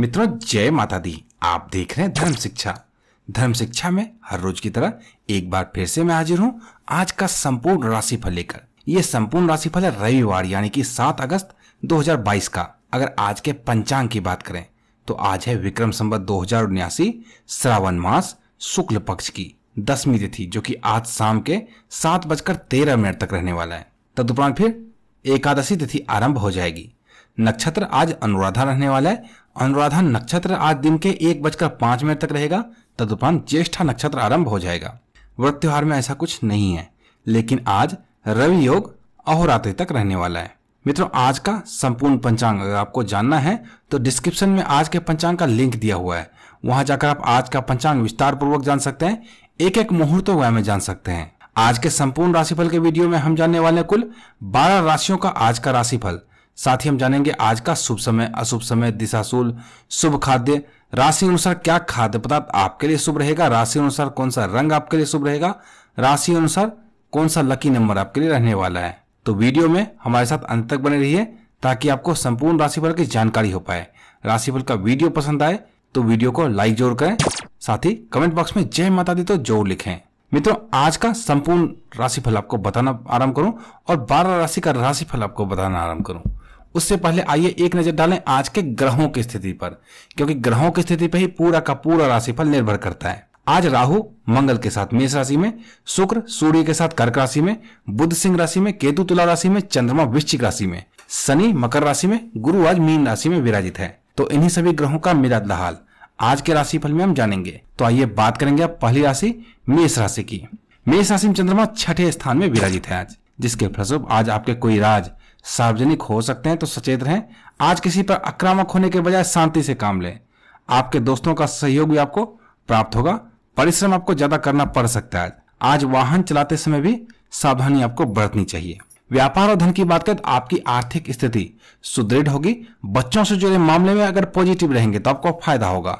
मित्रों जय माता दी आप देख रहे हैं धर्म शिक्षा धर्म शिक्षा में हर रोज की तरह एक बार फिर से मैं हाजिर हूँ आज का संपूर्ण राशिफल लेकर यह संपूर्ण राशिफल है रविवार यानी कि 7 अगस्त 2022 का अगर आज के पंचांग की बात करें तो आज है विक्रम संबत दो श्रावण मास शुक्ल पक्ष की दसवीं तिथि जो कि आज शाम के सात बजकर तेरह मिनट तक रहने वाला है तदुपरांत फिर एकादशी तिथि आरंभ हो जाएगी नक्षत्र आज अनुराधा रहने वाला है अनुराधा नक्षत्र आज दिन के एक बजकर पांच मिनट तक रहेगा तदुपरांत ज्येष्ठा नक्षत्र आरंभ हो जाएगा व्रत त्योहार में ऐसा कुछ नहीं है लेकिन आज रवि योग अहोरात्रि तक रहने वाला है मित्रों आज का संपूर्ण पंचांग अगर आपको जानना है तो डिस्क्रिप्शन में आज के पंचांग का लिंक दिया हुआ है वहां जाकर आप आज का पंचांग विस्तार पूर्वक जान सकते हैं एक एक मुहूर्त वह में जान सकते हैं आज के संपूर्ण राशिफल के वीडियो में हम जानने वाले कुल 12 राशियों का आज का राशिफल साथ ही हम जानेंगे आज का शुभ समय अशुभ समय दिशाशूल शुभ खाद्य राशि अनुसार क्या खाद्य पदार्थ आपके लिए शुभ रहेगा राशि अनुसार कौन सा रंग आपके लिए शुभ रहेगा राशि अनुसार कौन सा लकी नंबर आपके लिए रहने वाला है तो वीडियो में हमारे साथ अंत तक बने रहिए ताकि आपको संपूर्ण राशिफल की जानकारी हो पाए राशिफल का वीडियो पसंद आए तो वीडियो को लाइक जरूर करें साथ ही कमेंट बॉक्स में जय माता दी तो जरूर लिखें मित्रों आज का संपूर्ण राशिफल आपको बताना आरंभ करूं और 12 राशि का राशिफल आपको बताना आरंभ करूं उससे पहले आइए एक नजर डालें आज के ग्रहों की स्थिति पर क्योंकि ग्रहों की स्थिति पर ही पूरा का पूरा राशिफल निर्भर करता है आज राहु मंगल के साथ मेष राशि में शुक्र सूर्य के साथ कर्क राशि में बुद्ध सिंह राशि में केतु तुला राशि में चंद्रमा वृश्चिक राशि में शनि मकर राशि में गुरु आज मीन राशि में विराजित है तो इन्हीं सभी ग्रहों का मिला हाल आज के राशि फल में हम जानेंगे तो आइए बात करेंगे अब पहली राशि मेष राशि की मेष राशि में चंद्रमा छठे स्थान में विराजित है आज जिसके फलस्वरूप आज आपके कोई राज सार्वजनिक हो सकते हैं तो सचेत रहें आज किसी पर आक्रामक होने के बजाय शांति से काम लें आपके दोस्तों का सहयोग भी आपको प्राप्त होगा परिश्रम आपको ज्यादा करना पड़ सकता है आज वाहन चलाते समय भी सावधानी आपको बरतनी चाहिए व्यापार और धन की बात करें तो आपकी आर्थिक स्थिति सुदृढ़ होगी बच्चों से जुड़े मामले में अगर पॉजिटिव रहेंगे तो आपको फायदा होगा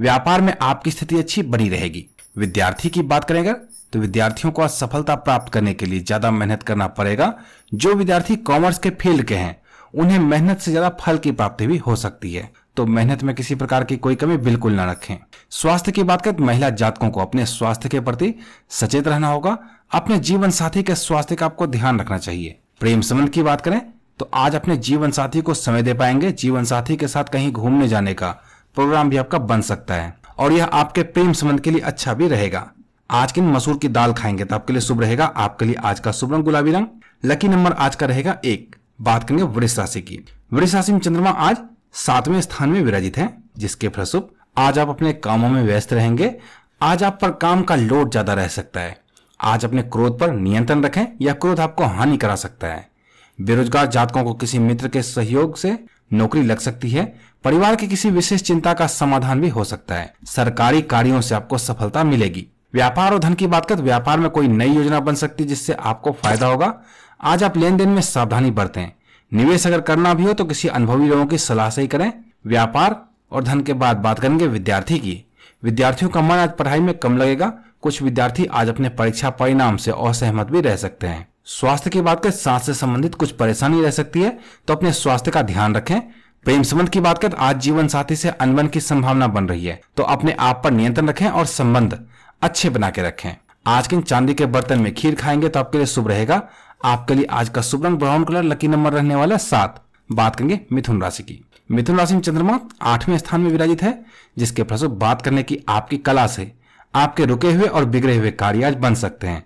व्यापार में आपकी स्थिति अच्छी बनी रहेगी विद्यार्थी की बात करें अगर तो विद्यार्थियों को सफलता प्राप्त करने के लिए ज्यादा मेहनत करना पड़ेगा जो विद्यार्थी कॉमर्स के फील्ड के हैं उन्हें मेहनत से ज्यादा फल की प्राप्ति भी हो सकती है तो मेहनत में किसी प्रकार की कोई कमी बिल्कुल न रखें स्वास्थ्य की बात करें तो महिला जातकों को अपने स्वास्थ्य के प्रति सचेत रहना होगा अपने जीवन साथी के स्वास्थ्य का आपको ध्यान रखना चाहिए प्रेम संबंध की बात करें तो आज अपने जीवन साथी को समय दे पाएंगे जीवन साथी के साथ कहीं घूमने जाने का प्रोग्राम भी आपका बन सकता है और यह आपके प्रेम संबंध के लिए अच्छा भी रहेगा आज के मसूर की दाल खाएंगे तो आपके लिए शुभ रहेगा आपके लिए आज का शुभ रंग गुलाबी रंग लकी नंबर आज का रहेगा एक बात करेंगे वृक्ष राशि की वृक्ष राशि में चंद्रमा आज सातवें स्थान में विराजित है जिसके फलस्वरूप आज आप अपने कामों में व्यस्त रहेंगे आज आप पर काम का लोड ज्यादा रह सकता है आज अपने क्रोध पर नियंत्रण रखें या क्रोध आपको हानि करा सकता है बेरोजगार जातकों को किसी मित्र के सहयोग से नौकरी लग सकती है परिवार की किसी विशेष चिंता का समाधान भी हो सकता है सरकारी कार्यों से आपको सफलता मिलेगी व्यापार और धन की बात करें तो व्यापार में कोई नई योजना बन सकती है जिससे आपको फायदा होगा आज आप लेन देन में सावधानी हैं निवेश अगर करना भी हो तो किसी अनुभवी लोगों की सलाह से ही करें व्यापार और धन के बाद बात करेंगे विद्यार्थी की विद्यार्थियों का मन आज पढ़ाई में कम लगेगा कुछ विद्यार्थी आज अपने परीक्षा परिणाम से असहमत भी रह सकते हैं स्वास्थ्य की बात करें सांस से संबंधित कुछ परेशानी रह सकती है तो अपने स्वास्थ्य का ध्यान रखें प्रेम संबंध की बात करें आज जीवन साथी से अनबन की संभावना बन रही है तो अपने आप पर नियंत्रण रखें और संबंध अच्छे बना के रखें आज के चांदी के बर्तन में खीर खाएंगे तो आपके लिए शुभ रहेगा आपके लिए आज का शुभ रंग ब्राउन कलर लकी नंबर रहने वाला सात बात करेंगे मिथुन राशि की मिथुन राशि में चंद्रमा आठवें स्थान में विराजित है जिसके फलस्वरूप बात करने की आपकी कला से आपके रुके हुए और बिगड़े हुए कार्य आज बन सकते हैं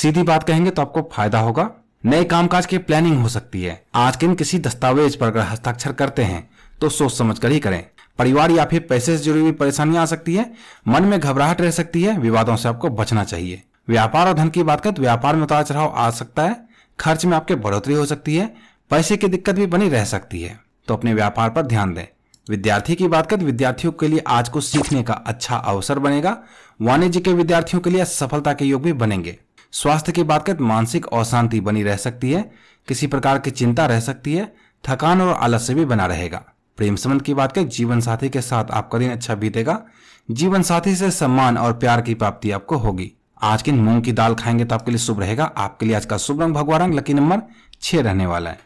सीधी बात कहेंगे तो आपको फायदा होगा नए कामकाज की प्लानिंग हो सकती है आज के दिन किसी दस्तावेज पर अगर हस्ताक्षर करते हैं तो सोच समझ कर ही करें परिवार या फिर पैसे से जुड़ी हुई परेशानियां आ सकती है मन में घबराहट रह सकती है विवादों से आपको बचना चाहिए व्यापार और धन की बात करें तो व्यापार में उतार चढ़ाव आ सकता है खर्च में आपके बढ़ोतरी हो सकती है पैसे की दिक्कत भी बनी रह सकती है तो अपने व्यापार पर ध्यान दें विद्यार्थी की बात करें विद्यार्थियों के लिए आज कुछ सीखने का अच्छा अवसर बनेगा वाणिज्य के विद्यार्थियों के लिए सफलता के योग भी बनेंगे स्वास्थ्य की बात करें मानसिक अशांति बनी रह सकती है किसी प्रकार की चिंता रह सकती है थकान और आलस्य भी बना रहेगा प्रेम संबंध की बात करें जीवन साथी के साथ आपका दिन अच्छा बीतेगा जीवन साथी से सम्मान और प्यार की प्राप्ति आपको होगी आज की मूंग की दाल खाएंगे तो आपके लिए शुभ रहेगा आपके लिए आज का शुभ रंग भगवा रंग लकी नंबर छह रहने वाला है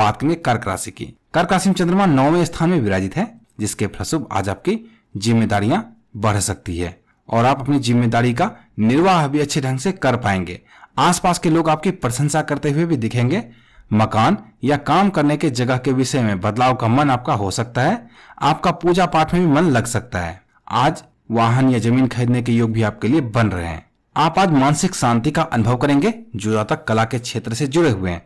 बात करेंगे कर्क राशि की कर्क राशि में चंद्रमा नौवें स्थान में विराजित है जिसके फलस्वरूप आज आपकी जिम्मेदारियां बढ़ सकती है और आप अपनी जिम्मेदारी का निर्वाह भी अच्छे ढंग से कर पाएंगे आसपास के लोग आपकी प्रशंसा करते हुए भी दिखेंगे मकान या काम करने के जगह के विषय में बदलाव का मन आपका हो सकता है आपका पूजा पाठ में भी मन लग सकता है आज वाहन या जमीन खरीदने के योग भी आपके लिए बन रहे हैं आप आज मानसिक शांति का अनुभव करेंगे जो जातक कला के क्षेत्र से जुड़े हुए हैं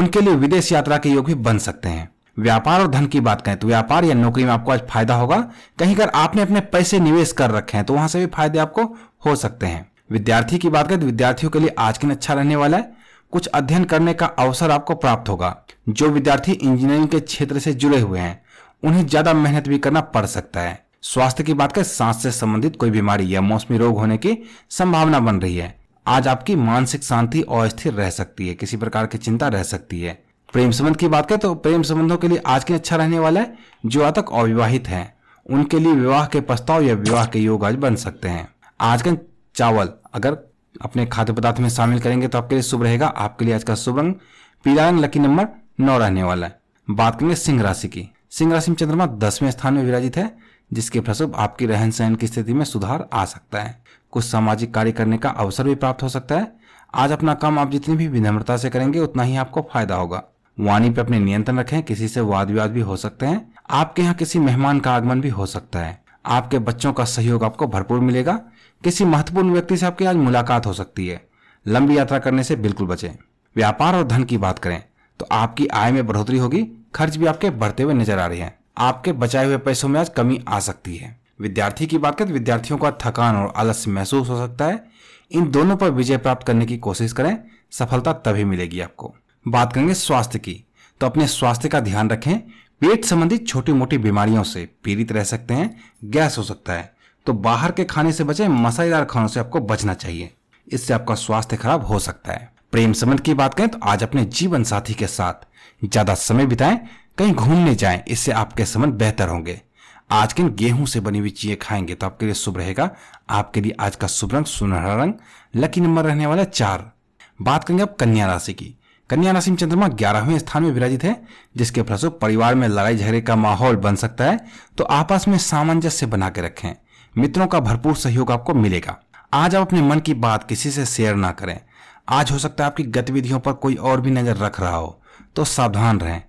उनके लिए विदेश यात्रा के योग भी बन सकते हैं व्यापार और धन की बात करें तो व्यापार या नौकरी में आपको आज फायदा होगा कहीं अगर आपने अपने पैसे निवेश कर रखे हैं तो वहां से भी फायदे आपको हो सकते हैं विद्यार्थी की बात करें तो विद्यार्थियों के लिए आज के दिन अच्छा रहने वाला है कुछ अध्ययन करने का अवसर आपको प्राप्त होगा जो विद्यार्थी इंजीनियरिंग के क्षेत्र से जुड़े हुए हैं उन्हें ज्यादा मेहनत भी करना पड़ सकता है स्वास्थ्य की बात करें सांस से संबंधित कोई बीमारी या मौसमी रोग होने की संभावना बन रही है आज आपकी मानसिक शांति अस्थिर रह सकती है किसी प्रकार की चिंता रह सकती है प्रेम संबंध की बात करें तो प्रेम संबंधों के लिए आज के अच्छा रहने वाला है जो आज तक अविवाहित है उनके लिए विवाह के प्रस्ताव या विवाह के योग आज बन सकते हैं आज के चावल अगर अपने खाद्य पदार्थ में शामिल करेंगे तो आपके लिए शुभ रहेगा आपके लिए आज का शुभ रंग पीला रंग लकी नंबर नौ रहने वाला है बात करेंगे सिंह राशि की सिंह राशि में चंद्रमा दसवें स्थान में विराजित है जिसके फलस्वरूप आपकी रहन सहन की स्थिति में सुधार आ सकता है कुछ सामाजिक कार्य करने का अवसर भी प्राप्त हो सकता है आज अपना काम आप जितनी भी विनम्रता से करेंगे उतना ही आपको फायदा होगा वाणी पे अपने नियंत्रण रखें किसी से वाद विवाद भी हो सकते हैं आपके यहाँ किसी मेहमान का आगमन भी हो सकता है आपके बच्चों का सहयोग आपको भरपूर मिलेगा किसी महत्वपूर्ण व्यक्ति से आपकी आज मुलाकात हो सकती है लंबी यात्रा करने से बिल्कुल बचें व्यापार और धन की बात करें तो आपकी आय में बढ़ोतरी होगी खर्च भी आपके बढ़ते हुए नजर आ रहे हैं आपके बचाए हुए पैसों में आज कमी आ सकती है विद्यार्थी की बात करें विद्यार्थियों का थकान और आलस्य महसूस हो सकता है इन दोनों पर विजय प्राप्त करने की कोशिश करें सफलता तभी मिलेगी आपको बात करेंगे स्वास्थ्य की तो अपने स्वास्थ्य का ध्यान रखें पेट संबंधित छोटी मोटी बीमारियों से पीड़ित रह सकते हैं गैस हो सकता है तो बाहर के खाने से बचे मसालेदार खानों से आपको बचना चाहिए इससे आपका स्वास्थ्य खराब हो सकता है प्रेम संबंध की बात करें तो आज अपने जीवन साथी के साथ ज्यादा समय बिताएं कहीं घूमने जाएं इससे आपके संबंध बेहतर होंगे आज के गेहूं से बनी हुई चीजें खाएंगे तो आपके लिए शुभ रहेगा आपके लिए आज का शुभ रंग सुनहरा रंग लकी नंबर रहने वाला चार बात करेंगे अब कन्या राशि की कन्या राशि में चंद्रमा ग्यारहवें स्थान में विराजित है जिसके फलस्वरूप परिवार में लड़ाई झगड़े का माहौल बन सकता है तो आपस में सामंजस्य बना के रखें मित्रों का भरपूर सहयोग आपको मिलेगा आज आप अपने मन की बात किसी से शेयर ना करें आज हो सकता है आपकी गतिविधियों पर कोई और भी नजर रख रहा हो तो सावधान रहें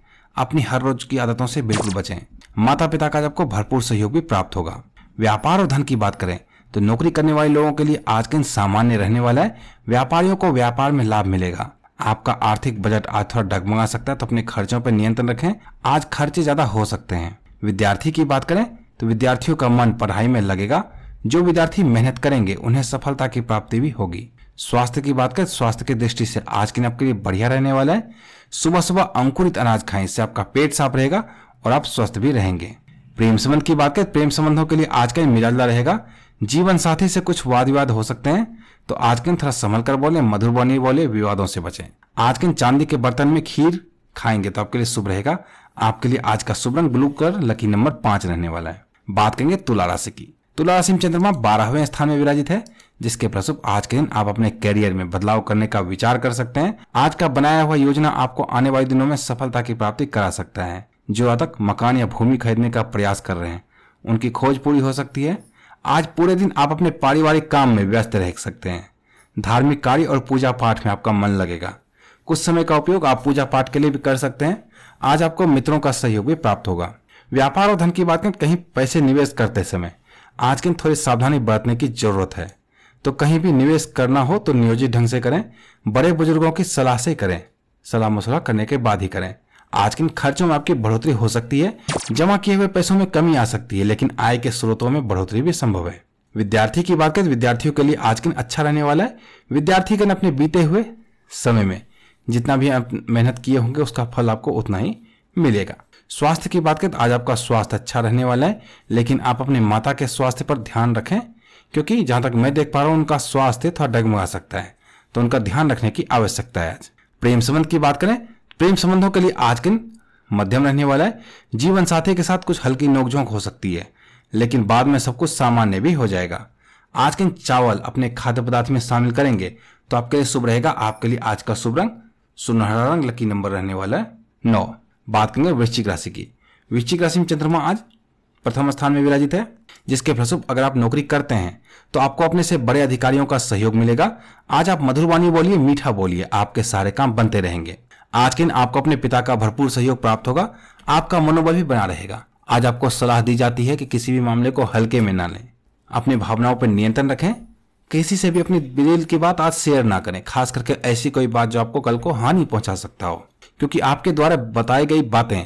अपनी हर रोज की आदतों से बिल्कुल बचें माता पिता का आपको भरपूर सहयोग भी प्राप्त होगा व्यापार और धन की बात करें तो नौकरी करने वाले लोगों के लिए आज के दिन सामान्य रहने वाला है व्यापारियों को व्यापार में लाभ मिलेगा आपका आर्थिक बजट आज थोड़ा डगमगा सकता है तो अपने खर्चों पर नियंत्रण रखें आज खर्चे ज्यादा हो सकते हैं विद्यार्थी की बात करें तो विद्यार्थियों का मन पढ़ाई में लगेगा जो विद्यार्थी मेहनत करेंगे उन्हें सफलता की प्राप्ति भी होगी स्वास्थ्य की बात करें तो स्वास्थ्य की दृष्टि से आज दिन आपके लिए बढ़िया रहने वाला है सुबह सुबह अंकुरित अनाज खाएं इससे आपका पेट साफ रहेगा और आप स्वस्थ भी रहेंगे प्रेम संबंध की बात करें तो प्रेम संबंधों के लिए आज का मिजाजला रहेगा जीवन साथी से कुछ वाद विवाद हो सकते हैं तो आज के दिन थोड़ा संभल कर बोले मधुर बनी बोले विवादों से बचें आज के दिन चांदी के बर्तन में खीर खाएंगे तो आपके लिए शुभ रहेगा आपके लिए आज का शुभ रंग ब्लू कर लकी नंबर पांच रहने वाला है बात करेंगे तुला राशि की तुला राशि में चंद्रमा बारहवें स्थान में विराजित है जिसके प्रसुप आज के दिन आप अपने करियर में बदलाव करने का विचार कर सकते हैं आज का बनाया हुआ योजना आपको आने वाले दिनों में सफलता की प्राप्ति करा सकता है जो अब तक मकान या भूमि खरीदने का प्रयास कर रहे हैं उनकी खोज पूरी हो सकती है आज पूरे दिन आप अपने पारिवारिक काम में व्यस्त रह सकते हैं धार्मिक कार्य और पूजा पाठ में आपका मन लगेगा कुछ समय का उपयोग आप पूजा पाठ के लिए भी कर सकते हैं आज आपको मित्रों का सहयोग भी प्राप्त होगा व्यापार और धन की बात करें कहीं पैसे निवेश करते समय आज के थोड़ी सावधानी बरतने की जरूरत है तो कहीं भी निवेश करना हो तो नियोजित ढंग से करें बड़े बुजुर्गों की सलाह से करें सलाह मसला करने के बाद ही करें आज के खर्चों में आपकी बढ़ोतरी हो सकती है जमा किए हुए पैसों में कमी आ सकती है लेकिन आय के स्रोतों में बढ़ोतरी भी संभव है विद्यार्थी की बात करें विद्यार्थियों के लिए आज के अच्छा रहने वाला है विद्यार्थी के अपने बीते हुए समय में जितना भी आप मेहनत किए होंगे उसका फल आपको उतना ही मिलेगा स्वास्थ्य की बात करें तो आज आपका स्वास्थ्य अच्छा रहने वाला है लेकिन आप अपने माता के स्वास्थ्य पर ध्यान रखें क्योंकि जहां तक मैं देख पा रहा हूँ उनका स्वास्थ्य थोड़ा डगमगा सकता है तो उनका ध्यान रखने की आवश्यकता है आज प्रेम संबंध की बात करें प्रेम संबंधों के लिए आज दिन मध्यम रहने वाला है जीवन साथी के साथ कुछ हल्की नोकझोंक हो सकती है लेकिन बाद में सब कुछ सामान्य भी हो जाएगा आज के चावल अपने खाद्य पदार्थ में शामिल करेंगे तो आपके लिए शुभ रहेगा आपके लिए आज का शुभ रंग सुनहरा रंग लकी नंबर रहने वाला है नौ बात करेंगे वृश्चिक राशि की वृश्चिक राशि में चंद्रमा आज प्रथम स्थान में विराजित है जिसके फलस्वरूप अगर आप नौकरी करते हैं तो आपको अपने से बड़े अधिकारियों का सहयोग मिलेगा आज आप मधुरवाणी बोलिए मीठा बोलिए आपके सारे काम बनते रहेंगे आज के दिन आपको अपने पिता का भरपूर सहयोग प्राप्त होगा आपका मनोबल भी बना रहेगा आज आपको सलाह दी जाती है कि किसी भी मामले को हल्के में ना लें अपनी भावनाओं पर नियंत्रण रखें किसी से भी अपनी दिल की बात आज शेयर ना करें खास करके ऐसी कोई बात जो आपको कल को हानि पहुंचा सकता हो क्योंकि आपके द्वारा बताई गई बातें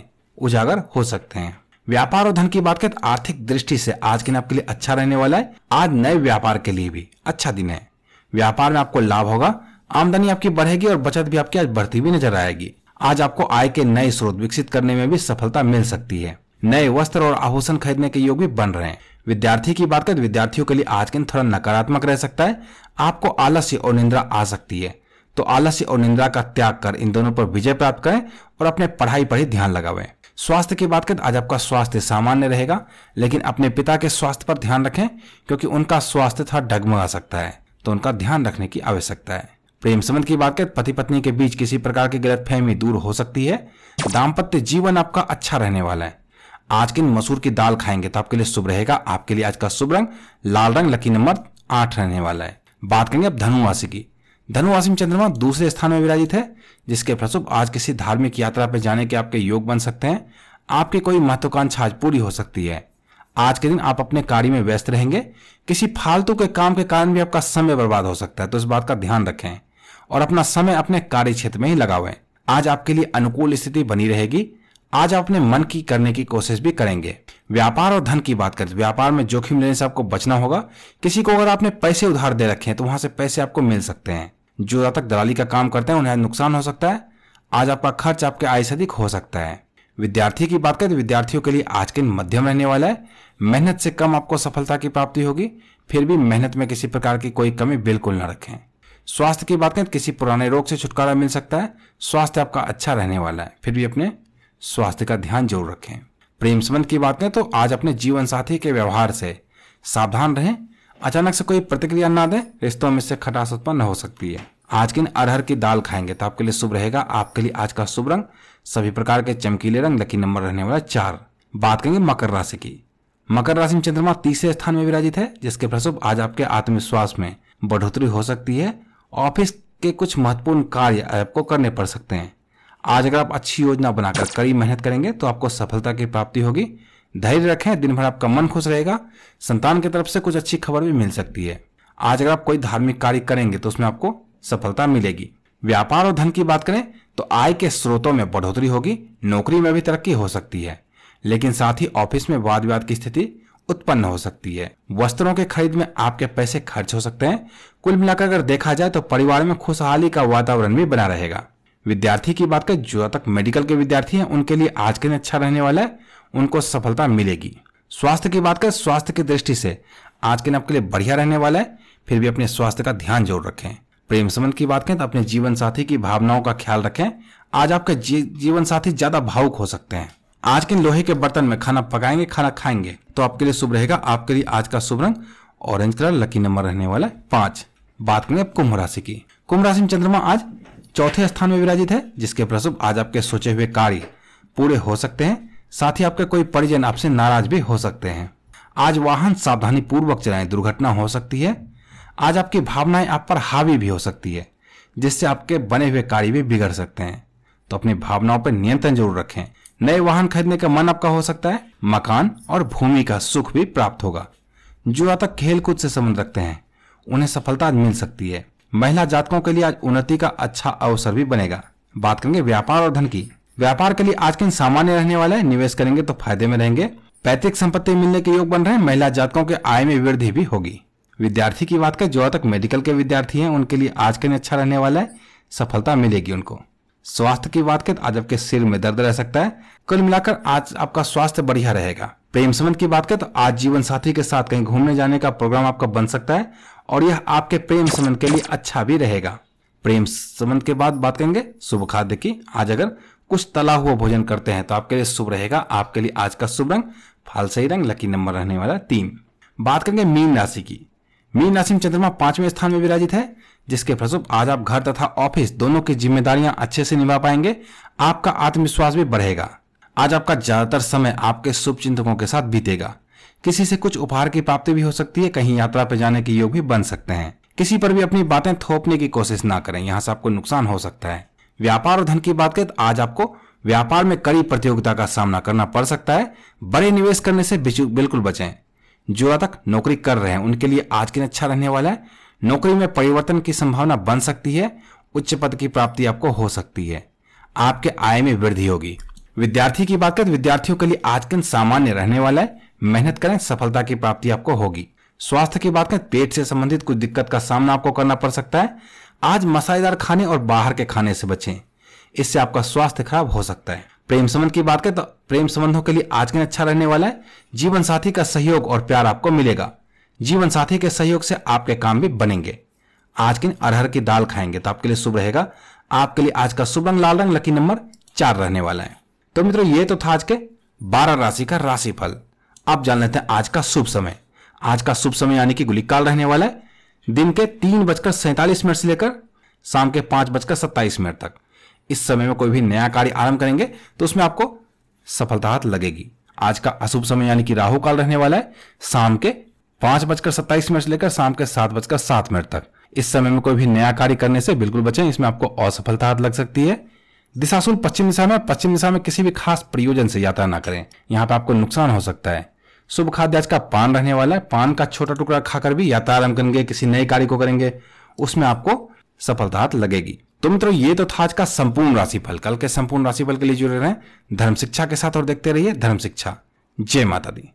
उजागर हो सकते हैं व्यापार और धन की बात करें आर्थिक दृष्टि से आज के दिन आपके लिए अच्छा रहने वाला है आज नए व्यापार के लिए भी अच्छा दिन है व्यापार में आपको लाभ होगा आमदनी आपकी बढ़ेगी और बचत भी आपकी आज बढ़ती हुई नजर आएगी आज आपको आय के नए स्रोत विकसित करने में भी सफलता मिल सकती है नए वस्त्र और आभूषण खरीदने के योग भी बन रहे हैं विद्यार्थी की बात करें विद्यार्थियों के लिए आज के दिन थोड़ा नकारात्मक रह सकता है आपको आलस्य और निंद्रा आ सकती है तो आलस्य और निंद्रा का त्याग कर इन दोनों पर विजय प्राप्त करें और अपने पढ़ाई पर ही ध्यान लगावें स्वास्थ्य की बात करें आज आपका स्वास्थ्य सामान्य रहेगा लेकिन अपने पिता के स्वास्थ्य पर ध्यान रखें क्योंकि उनका स्वास्थ्य थोड़ा डगमगा सकता है तो उनका ध्यान रखने की आवश्यकता है प्रेम संबंध की बात करें पति पत्नी के बीच किसी प्रकार की गलतफहमी दूर हो सकती है दाम्पत्य जीवन आपका अच्छा रहने वाला है आज के मसूर की दाल खाएंगे तो आपके लिए शुभ रहेगा आपके लिए आज का शुभ रंग लाल रंग लकी नंबर आठ रहने वाला है बात करेंगे अब धनु राशि की धनुवासिम चंद्रमा दूसरे स्थान में विराजित है जिसके फलस्वरूप आज किसी धार्मिक यात्रा पर जाने के आपके योग बन सकते हैं आपकी कोई महत्वाकांक्षा आज पूरी हो सकती है आज के दिन आप अपने कार्य में व्यस्त रहेंगे किसी फालतू के काम के कारण भी आपका समय बर्बाद हो सकता है तो इस बात का ध्यान रखें और अपना समय अपने कार्य क्षेत्र में ही लगावे आज आपके लिए अनुकूल स्थिति बनी रहेगी आज आप अपने मन की करने की कोशिश भी करेंगे व्यापार और धन की बात करें व्यापार में जोखिम लेने से आपको बचना होगा किसी को अगर आपने पैसे उधार दे रखे हैं तो वहां से पैसे आपको मिल सकते हैं जो ज्यादा तक दलाली का काम करते हैं उन्हें नुकसान हो सकता है आज आपका खर्च आपके आय से अधिक हो सकता है विद्यार्थी की बात करें तो विद्यार्थियों के लिए आज के मध्यम रहने वाला है मेहनत से कम आपको सफलता की प्राप्ति होगी फिर भी मेहनत में किसी प्रकार की कोई कमी बिल्कुल न रखें स्वास्थ्य की बात करें तो किसी पुराने रोग से छुटकारा मिल सकता है स्वास्थ्य आपका अच्छा रहने वाला है फिर भी अपने स्वास्थ्य का ध्यान जरूर रखें प्रेम संबंध की बात करें तो आज अपने जीवन साथी के व्यवहार से सावधान रहें अचानक से कोई प्रतिक्रिया ना दें रिश्तों में से खटास उत्पन्न हो सकती है आज किन अरहर की दाल खाएंगे तो आपके लिए शुभ रहेगा आपके लिए आज का शुभ रंग सभी प्रकार के चमकीले रंग लकी नंबर रहने वाला चार बात करेंगे मकर राशि की मकर राशि में चंद्रमा तीसरे स्थान में विराजित है जिसके प्रसुभ आज आपके आत्मविश्वास में बढ़ोतरी हो सकती है ऑफिस के कुछ महत्वपूर्ण कार्य आपको करने पड़ सकते हैं आज अगर आप अच्छी योजना बनाकर कड़ी मेहनत करेंगे तो आपको सफलता की प्राप्ति होगी धैर्य रखें दिन भर आपका मन खुश रहेगा संतान की तरफ से कुछ अच्छी खबर भी मिल सकती है आज अगर आप कोई धार्मिक कार्य करेंगे तो उसमें आपको सफलता मिलेगी व्यापार और धन की बात करें तो आय के स्रोतों में बढ़ोतरी होगी नौकरी में भी तरक्की हो सकती है लेकिन साथ ही ऑफिस में वाद विवाद की स्थिति उत्पन्न हो सकती है वस्त्रों के खरीद में आपके पैसे खर्च हो सकते हैं कुल मिलाकर अगर देखा जाए तो परिवार में खुशहाली का वातावरण भी बना रहेगा विद्यार्थी की बात करें जो तक मेडिकल के विद्यार्थी हैं उनके लिए आज के दिन अच्छा रहने वाला है उनको सफलता मिलेगी स्वास्थ्य की बात करें स्वास्थ्य की दृष्टि से आज के दिन आपके लिए बढ़िया रहने वाला है फिर भी अपने स्वास्थ्य का ध्यान जरूर रखें प्रेम संबंध की बात करें तो अपने जीवन साथी की भावनाओं का ख्याल रखें आज आपके जी, जीवन साथी ज्यादा भावुक हो सकते हैं आज के लोहे के बर्तन में खाना पकाएंगे खाना खाएंगे तो आपके लिए शुभ रहेगा आपके लिए आज का शुभ रंग ऑरेंज कलर लकी नंबर रहने वाला है पांच बात करेंगे कुंभ राशि की कुंभ राशि में चंद्रमा आज चौथे स्थान में विराजित है जिसके प्रसुप आज आपके सोचे हुए कार्य पूरे हो सकते हैं साथ ही आपके कोई परिजन आपसे नाराज भी हो सकते हैं आज वाहन सावधानी पूर्वक चलाएं दुर्घटना हो सकती है आज आपकी भावनाएं आप पर हावी भी हो सकती है जिससे आपके बने हुए कार्य भी बिगड़ सकते हैं तो अपनी भावनाओं पर नियंत्रण जरूर रखें नए वाहन खरीदने का मन आपका हो सकता है मकान और भूमि का सुख भी प्राप्त होगा जो आता खेल कूद से संबंध रखते हैं उन्हें सफलता मिल सकती है महिला जातकों के लिए आज उन्नति का अच्छा अवसर भी बनेगा बात करेंगे व्यापार और धन की व्यापार के लिए आज के दिन सामान्य रहने वाले निवेश करेंगे तो फायदे में रहेंगे पैतृक संपत्ति मिलने के योग बन रहे महिला जातकों के आय में वृद्धि भी होगी विद्यार्थी की बात करें जो तक मेडिकल के विद्यार्थी हैं उनके लिए आज के दिन अच्छा रहने वाला है सफलता मिलेगी उनको स्वास्थ्य की बात करें आज आपके सिर में दर्द रह सकता है कुल मिलाकर आज आपका स्वास्थ्य बढ़िया रहेगा प्रेम संबंध की बात करें तो आज जीवन साथी के साथ कहीं घूमने जाने का प्रोग्राम आपका बन सकता है और यह आपके प्रेम संबंध के लिए अच्छा भी रहेगा प्रेम संबंध के बाद बात करेंगे शुभ खाद्य की आज अगर कुछ तला हुआ भोजन करते हैं तो आपके लिए शुभ रहेगा आपके लिए आज का शुभ रंग फालसई रंग लकी नंबर रहने वाला तीन बात करेंगे मीन राशि की मीन राशि में चंद्रमा पांचवें स्थान में विराजित है जिसके फलस्वरूप आज आप घर तथा ऑफिस दोनों की जिम्मेदारियां अच्छे से निभा पाएंगे आपका आत्मविश्वास भी बढ़ेगा आज आपका ज्यादातर समय आपके शुभ चिंतकों के साथ बीतेगा किसी से कुछ उपहार की प्राप्ति भी हो सकती है कहीं यात्रा पर जाने के योग भी बन सकते हैं किसी पर भी अपनी बातें थोपने की कोशिश ना करें यहाँ से आपको नुकसान हो सकता है व्यापार और धन की बात करें तो आज आपको व्यापार में कड़ी प्रतियोगिता का सामना करना पड़ सकता है बड़े निवेश करने से बिल्कुल बचें जो तक नौकरी कर रहे हैं उनके लिए आज के दिन अच्छा रहने वाला है नौकरी में परिवर्तन की संभावना बन सकती है उच्च पद की प्राप्ति आपको हो सकती है आपके आय में वृद्धि होगी विद्यार्थी की बात करें तो विद्यार्थियों के लिए आज के दिन सामान्य रहने वाला है मेहनत करें सफलता की प्राप्ति आपको होगी स्वास्थ्य की बात करें पेट से संबंधित कुछ दिक्कत का सामना आपको करना पड़ सकता है आज मसालेदार खाने और बाहर के खाने से बचें इससे आपका स्वास्थ्य खराब हो सकता है प्रेम संबंध की बात करें तो प्रेम संबंधों के लिए आज दिन अच्छा रहने वाला है जीवन साथी का सहयोग और प्यार आपको मिलेगा जीवन साथी के सहयोग से आपके काम भी बनेंगे आज के दिन अरहर की दाल खाएंगे तो आपके लिए शुभ रहेगा आपके लिए आज का शुभ रंग लाल रंग लकी नंबर चार रहने वाला है तो मित्रों ये तो था आज के बारह राशि का राशिफल अब जान लेते हैं आज का शुभ समय आज का शुभ समय यानी कि गुलिकाल रहने वाला है दिन के तीन बजकर सैंतालीस मिनट से लेकर शाम के पांच बजकर सत्ताईस मिनट तक इस समय में कोई भी नया कार्य आरंभ करेंगे तो उसमें आपको सफलता हाथ लगेगी आज का अशुभ समय यानी कि राहु काल रहने वाला है शाम के पांच बजकर सत्ताईस मिनट से लेकर शाम के सात बजकर सात मिनट तक इस समय में कोई भी नया कार्य करने से बिल्कुल बचें इसमें आपको असफलता हाथ लग सकती है दिशाशूल पश्चिम दिशा में पश्चिम दिशा में किसी भी खास प्रयोजन से यात्रा ना करें यहां पर आपको नुकसान हो सकता है शुभ खाद्य आज का पान रहने वाला है पान का छोटा टुकड़ा खाकर भी यात्रा आरंभ करेंगे किसी नए कार्य को करेंगे उसमें आपको सफलता लगेगी तो मित्रों ये तो था आज का संपूर्ण राशिफल कल के संपूर्ण राशिफल के लिए जुड़े रहे धर्म शिक्षा के साथ और देखते रहिए धर्म शिक्षा जय माता दी